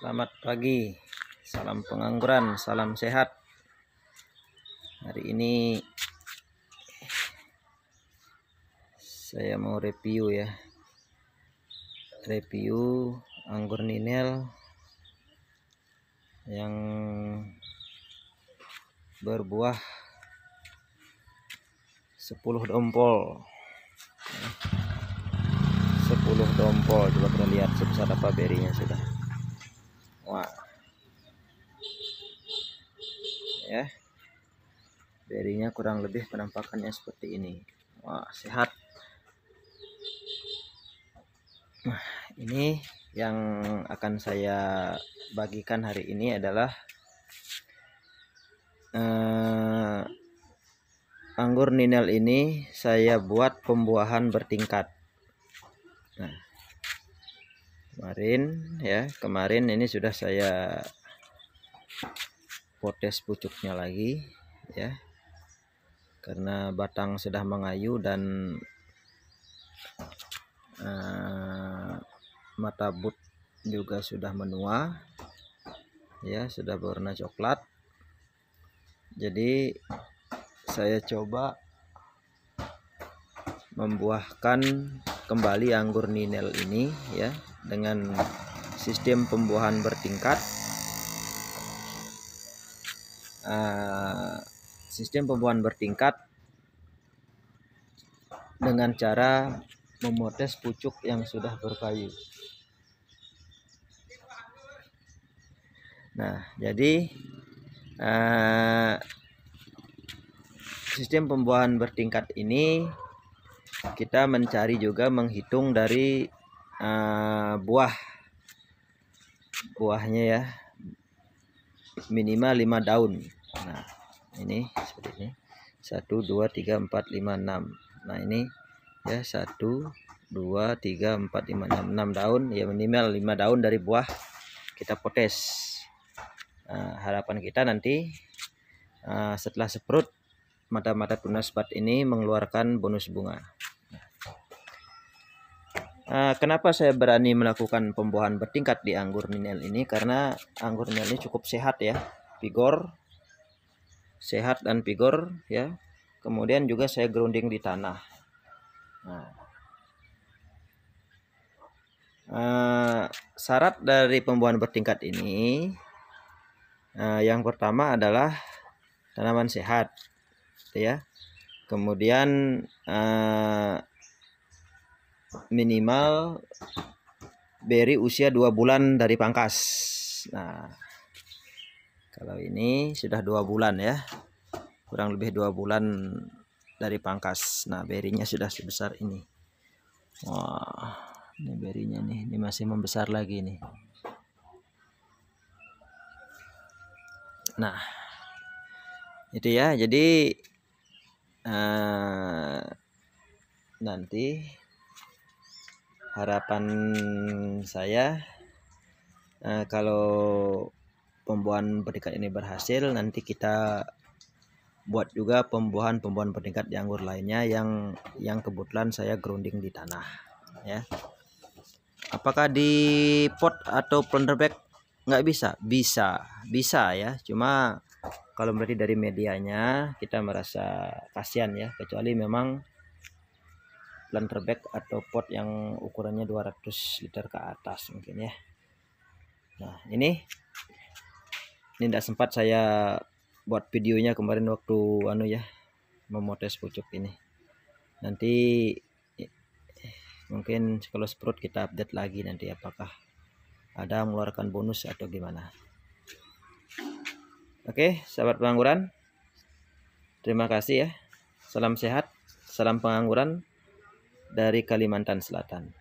Selamat pagi, salam pengangguran, salam sehat. Hari ini saya mau review ya, review anggur ninel yang berbuah 10 dompol. 10 dompol coba kita lihat sebesar apa berinya sudah wah ya berinya kurang lebih penampakannya seperti ini wah sehat nah ini yang akan saya bagikan hari ini adalah eh, anggur ninel ini saya buat pembuahan bertingkat nah kemarin ya kemarin ini sudah saya potes pucuknya lagi ya karena batang sudah mengayu dan uh, mata but juga sudah menua ya sudah berwarna coklat jadi saya coba membuahkan kembali anggur ninel ini ya dengan sistem pembuahan bertingkat uh, sistem pembuahan bertingkat dengan cara memotes pucuk yang sudah berkayu nah jadi uh, sistem pembuahan bertingkat ini kita mencari juga menghitung dari Eh, buah buahnya ya minimal 5 daun nah ini seperti ini 1 2 3 4 5 6 nah ini ya 1 2 3 4 5 6 6 daun ya minimal 5 daun dari buah kita potes nah, harapan kita nanti uh, setelah seprut mata-mata tunas bat ini mengeluarkan bonus bunga Eh, kenapa saya berani melakukan pembuahan bertingkat di anggur ninel ini? Karena anggur ninel ini cukup sehat ya, vigor, sehat dan vigor ya. Kemudian juga saya grounding di tanah. Nah. Uh, syarat dari pembuahan bertingkat ini, uh, yang pertama adalah tanaman sehat, ya. Kemudian uh, minimal beri usia dua bulan dari pangkas nah kalau ini sudah dua bulan ya kurang lebih dua bulan dari pangkas nah berinya sudah sebesar ini wah ini berinya nih ini masih membesar lagi nih nah itu ya jadi uh, nanti harapan saya uh, kalau pembuahan peringkat ini berhasil nanti kita buat juga pembuahan-pembuahan peringkat di anggur lainnya yang yang kebetulan saya grounding di tanah ya apakah di pot atau plunder bag nggak bisa bisa bisa ya cuma kalau berarti dari medianya kita merasa kasihan ya kecuali memang planter bag atau pot yang ukurannya 200 liter ke atas mungkin ya nah ini ini tidak sempat saya buat videonya kemarin waktu anu ya memotes pucuk ini nanti mungkin kalau sprout kita update lagi nanti apakah ada mengeluarkan bonus atau gimana Oke, sahabat pengangguran, terima kasih ya. Salam sehat, salam pengangguran dari Kalimantan Selatan.